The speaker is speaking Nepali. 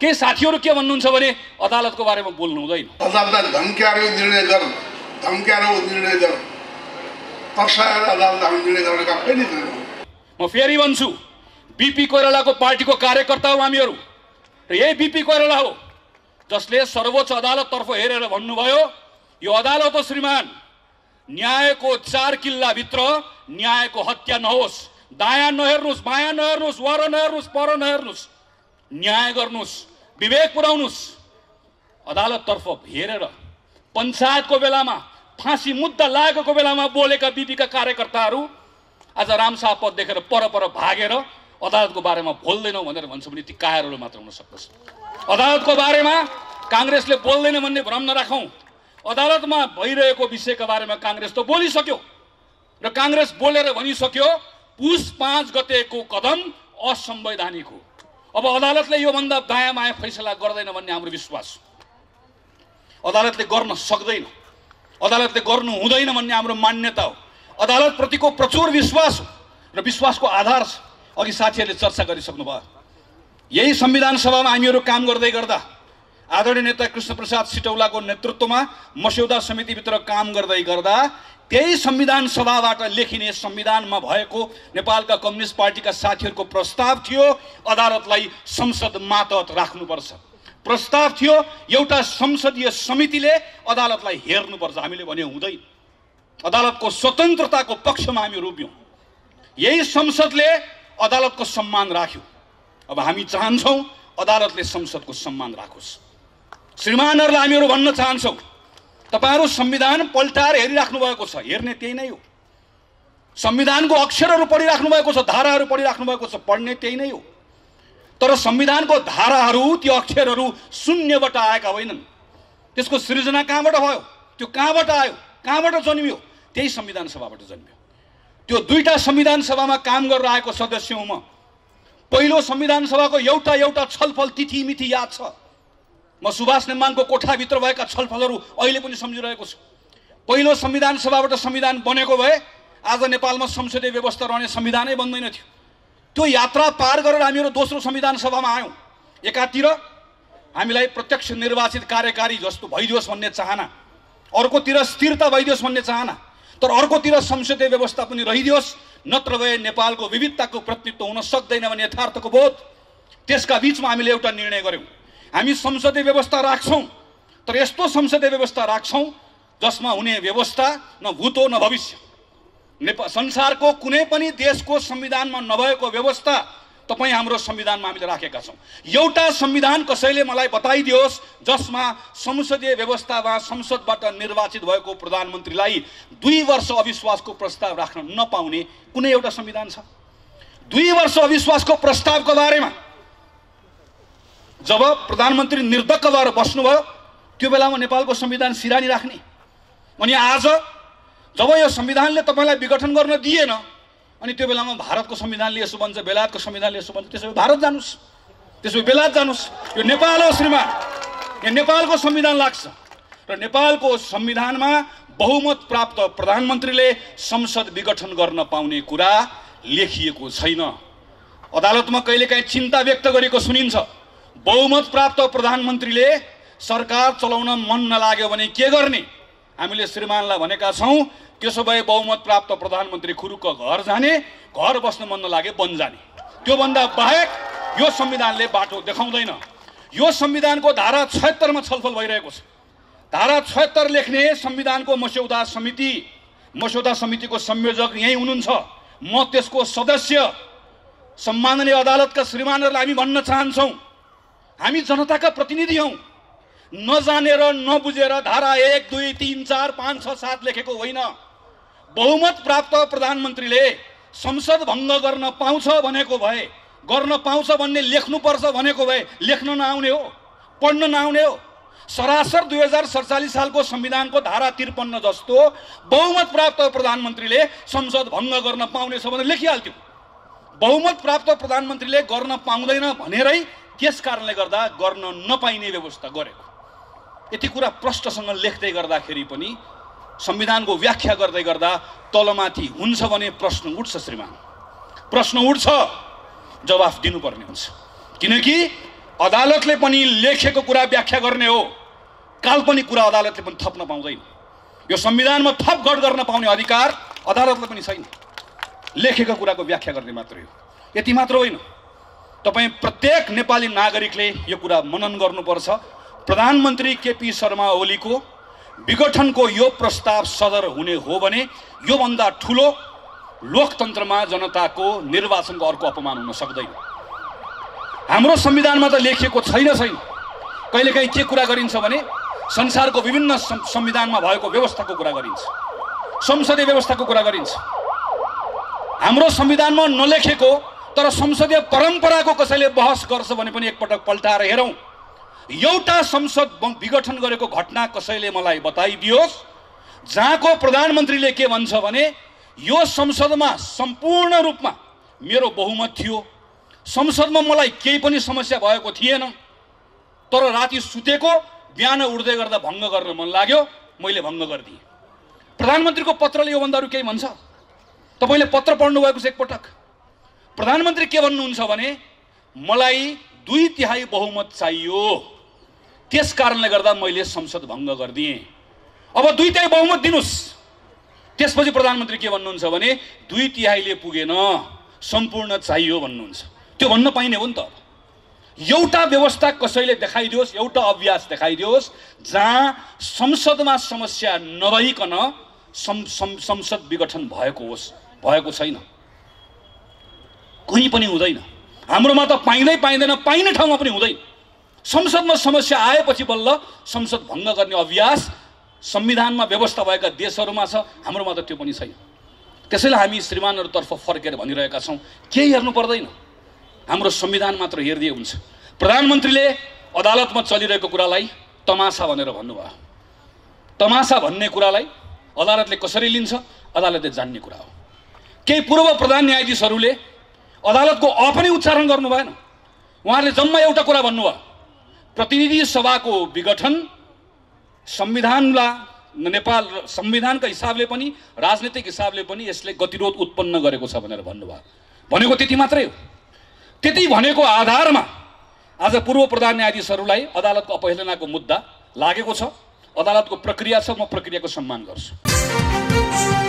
के साथीहरू के भन्नुहुन्छ भने अदालतको बारेमा बोल्नु हुँदैन अदालतलाई धम्क्याएर निर्णय गर धम्क्याएर निर्णय गर तर्साएर अदालत हामी निर्णय गर्ने काम म फेरि भन्छु बिपी कोइरालाको पार्टीको कार्यकर्ता हो हामीहरू र यही बिपी कोइराला हो जसले सर्वोच्च अदालततर्फ हेरेर भन्नुभयो यो अदालत हो श्रीमान न्यायको चार किल्लाभित्र न्यायको हत्या नहोस् दायाँ नहेर्नुहोस् बायाँ नहेर्नुहोस् वर नहेर्नुहोस् पर नहेर्नुहोस् न्याय गर्नुहोस् विवेक पुर्याउनुहोस् अदालततर्फ हेरेर पञ्चायतको बेलामा फाँसी मुद्दा लागेको बेलामा बोलेका बिपीका कार्यकर्ताहरू आज रामशाह पद देखेर पर भागेर अदालतको बारेमा बोल्दैनौँ भनेर भन्छ भने ती कायरहरू मात्र हुन सक्दछ अदालतको बारेमा काङ्ग्रेसले बोल्दैन भन्ने भ्रम नराखौँ अदालतमा भइरहेको विषयका बारेमा काङ्ग्रेस त बोलिसक्यो र काङ्ग्रेस बोलेर भनिसक्यो पुस पाँच गतेको कदम असंवैधानिक हो अब अदालतले योभन्दा दायाँ माया फैसला गर्दैन भन्ने हाम्रो विश्वास अदालतले गर्न सक्दैन अदालतले गर्नु हुँदैन भन्ने हाम्रो मान्यता हो अदालतप्रतिको प्रचुर विश्वास हो र विश्वासको आधार छ अघि साथीहरूले चर्चा भयो यही संविधान सभामा हामीहरू काम गर्दै गर्दा आदरणीय नेता कृष्णप्रसाद सिटौलाको नेतृत्वमा मस्यौदा समितिभित्र काम गर्दै गर्दा त्यही संविधान सभाबाट लेखिने संविधानमा भएको नेपालका कम्युनिस्ट पार्टीका साथीहरूको प्रस्ताव थियो अदालतलाई संसद मातहत राख्नुपर्छ प्रस्ताव थियो एउटा संसदीय समितिले अदालतलाई हेर्नुपर्छ हामीले भने हुँदैन अदालतको स्वतन्त्रताको पक्षमा हामी रोप्यौँ यही संसदले अदालतको सम्मान राख्यो अब हामी चाहन्छौँ अदालतले संसदको सम्मान राखोस् श्रीमानहरूलाई हामीहरू भन्न चाहन्छौँ तपाईँहरू संविधान पल्टाएर हेरिराख्नु भएको छ हेर्ने त्यही नै हो संविधानको अक्षरहरू पढिराख्नु भएको छ धाराहरू पढिराख्नु भएको छ पढ्ने त्यही नै हो तर संविधानको धाराहरू ती अक्षरहरू शून्यबाट आएका होइनन् त्यसको सृजना कहाँबाट भयो त्यो कहाँबाट आयो कहाँबाट जन्मियो त्यही संविधान सभाबाट जन्मियो त्यो दुईवटा संविधान सभामा काम गरेर आएको सदस्य हुँ म पहिलो संविधान सभाको एउटा एउटा छलफल तिथि मिति याद छ म सुभाष नेमानको कोठाभित्र भएका छलफलहरू अहिले पनि सम्झिरहेको छु पहिलो संविधान सभाबाट संविधान बनेको भए आज नेपालमा संसदीय व्यवस्था रहने संविधानै बन्दैन थियो त्यो यात्रा पार गरेर हामीहरू दोस्रो संविधान सभामा आयौँ एकातिर हामीलाई प्रत्यक्ष निर्वाचित कार्यकारी जस्तो भइदियोस् भन्ने चाहना अर्कोतिर स्थिरता भइदियोस् भन्ने चाहना तर अर्कोतिर संसदीय व्यवस्था पनि रहिदियोस् नत्र भए नेपालको विविधताको प्रतित्व हुन सक्दैन भन्ने यथार्थको बोध त्यसका बिचमा हामीले एउटा निर्णय गऱ्यौँ हामी संसदीय व्यवस्था राख्छौँ तर यस्तो संसदीय व्यवस्था राख्छौँ जसमा हुने व्यवस्था न भूतो न भविष्य नेपाल संसारको कुनै पनि देशको संविधानमा नभएको व्यवस्था तपाईँ हाम्रो संविधानमा हामीले राखेका छौँ एउटा संविधान कसैले मलाई बताइदियोस् जसमा संसदीय व्यवस्थामा संसदबाट निर्वाचित भएको प्रधानमन्त्रीलाई दुई वर्ष अविश्वासको प्रस्ताव राख्न नपाउने कुनै एउटा संविधान छ दुई वर्ष अविश्वासको प्रस्तावको बारेमा जब प्रधानमन्त्री निर्धक्क भएर बस्नुभयो त्यो बेलामा नेपालको संविधान सिरानी राख्ने अनि आज जब यो संविधानले तपाईँलाई विघटन गर्न दिएन अनि त्यो बेलामा भारतको संविधानले यसो भन्छ बेलायतको संविधानले यसो भन्छ त्यसो भए भारत जानुहोस् त्यसो भए बेलायत जानुहोस् यो नेपाल हो श्रीमान यो नेपालको संविधान लाग्छ र नेपालको संविधानमा बहुमत प्राप्त प्रधानमन्त्रीले संसद विघटन गर्न पाउने कुरा लेखिएको छैन अदालतमा कहिलेकाहीँ चिन्ता व्यक्त गरेको सुनिन्छ बहुमत प्राप्त प्रधानमन्त्रीले सरकार चलाउन मन नलाग्यो भने के गर्ने हामीले श्रीमानलाई भनेका छौँ त्यसो भए बहुमत प्राप्त प्रधानमन्त्री खुरुको घर जाने घर बस्न मन नलागे वन जाने त्योभन्दा बाहेक यो संविधानले बाटो देखाउँदैन यो संविधानको धारा छयत्तरमा छलफल भइरहेको छ धारा छयत्तर लेख्ने संविधानको मस्यौदा समिति मस्यौदा समितिको संयोजक यहीँ हुनुहुन्छ म त्यसको सदस्य सम्माननीय अदालतका श्रीमानहरूलाई हामी भन्न चाहन्छौँ हामी जनताका प्रतिनिधि हौ नजानेर नबुझेर धारा एक दुई तिन चार पाँच छ सात लेखेको होइन बहुमत प्राप्त प्रधानमन्त्रीले संसद भङ्ग गर्न पाउँछ भनेको भए गर्न पाउँछ भन्ने लेख्नुपर्छ भनेको भए लेख्न नआउने हो पढ्न नआउने हो सरासर दुई हजार सडचालिस सालको संविधानको धारा त्रिपन्न जस्तो बहुमत प्राप्त प्रधानमन्त्रीले संसद भङ्ग गर्न पाउनेछ भनेर लेखिहाल्थ्यो बहुमत प्राप्त प्रधानमन्त्रीले गर्न पाउँदैन भनेरै त्यस कारणले गर्दा गर्न नपाइने व्यवस्था गरेको यति कुरा प्रष्टसँग लेख्दै गर्दाखेरि पनि संविधानको व्याख्या गर्दै गर्दा तलमाथि हुन्छ भने प्रश्न उठ्छ श्रीमान प्रश्न उठ्छ जवाफ दिनुपर्ने हुन्छ किनकि अदालतले पनि लेखेको कुरा व्याख्या गर्ने हो काल्पनिक कुरा अदालतले पनि थप्न पाउँदैन यो संविधानमा थप थपघट गर्न पाउने अधिकार अदालतलाई पनि छैन लेखेको कुराको व्याख्या गर्ने मात्रै हो यति मात्र होइन तपाईँ प्रत्येक नेपाली नागरिकले यो कुरा मनन गर्नुपर्छ प्रधानमन्त्री केपी शर्मा ओलीको विघटनको यो प्रस्ताव सदर हुने हो भने योभन्दा ठुलो लोकतन्त्रमा जनताको निर्वाचनको अर्को अपमान हुन सक्दैन हाम्रो संविधानमा त लेखिएको छैन छैन कहिलेकाहीँ के कुरा गरिन्छ भने संसारको विभिन्न संविधानमा भएको व्यवस्थाको कुरा गरिन्छ संसदीय व्यवस्थाको कुरा गरिन्छ हाम्रो संविधानमा नलेखेको तर संसदीय परम्पराको कसैले बहस गर्छ भने पनि एकपटक पल्टाएर हेरौँ एउटा संसद विघटन गरेको घटना कसैले मलाई बताइदियोस् जहाँको प्रधानमन्त्रीले के भन्छ भने यो संसदमा सम्पूर्ण रूपमा मेरो बहुमत थियो संसदमा मलाई केही पनि समस्या भएको थिएन तर राति सुतेको बिहान उठ्दै गर्दा भङ्ग गर्न मन लाग्यो मैले भङ्ग गरिदिएँ प्रधानमन्त्रीको पत्रले योभन्दा अरू केही भन्छ तपाईँले पत्र पढ्नुभएको छ एकपटक प्रधानमन्त्री के भन्नुहुन्छ भने मलाई दुई तिहाई बहुमत चाहियो त्यस कारणले गर्दा मैले संसद भङ्ग गरिदिएँ अब दुई तिहाई बहुमत दिनुहोस् त्यसपछि प्रधानमन्त्री के भन्नुहुन्छ भने दुई तिहाईले पुगेन सम्पूर्ण चाहियो भन्नुहुन्छ त्यो भन्न पाइने हो नि त एउटा व्यवस्था कसैले देखाइदियोस् एउटा अभ्यास देखाइदियोस् जहाँ संसदमा समस्या नभइकन संसद विघटन भएको होस् भएको छैन कहीँ पनि हुँदैन हाम्रोमा त पाइँदै पाइँदैन पाइने ठाउँमा पनि हुँदैन संसदमा समस्या आएपछि बल्ल संसद भङ्ग गर्ने अभ्यास संविधानमा व्यवस्था भएका देशहरूमा छ हाम्रोमा त त्यो पनि छैन त्यसैले हामी श्रीमानहरूतर्फ फर्केर भनिरहेका छौँ केही हेर्नु पर्दैन हाम्रो संविधान मात्र हेरिदिए हुन्छ प्रधानमन्त्रीले अदालतमा चलिरहेको कुरालाई तमासा भनेर भन्नुभयो तमासा भन्ने कुरालाई अदालतले कसरी लिन्छ अदालतले जान्ने कुरा हो केही पूर्व प्रधान न्यायाधीशहरूले अदालतको अ पनि उच्चारण गर्नु भएन उहाँहरूले जम्मा एउटा कुरा भन्नुभयो प्रतिनिधि सभाको विघटन संविधानलाई नेपाल संविधानका हिसाबले पनि राजनीतिक हिसाबले पनि यसले गतिरोध उत्पन्न गरेको छ भनेर भन्नुभयो भनेको त्यति मात्रै हो त्यति भनेको आधारमा आज पूर्व प्रधान न्यायाधीशहरूलाई अदालतको अपहेलनाको मुद्दा लागेको छ अदालतको प्रक्रिया छ म प्रक्रियाको सम्मान गर्छु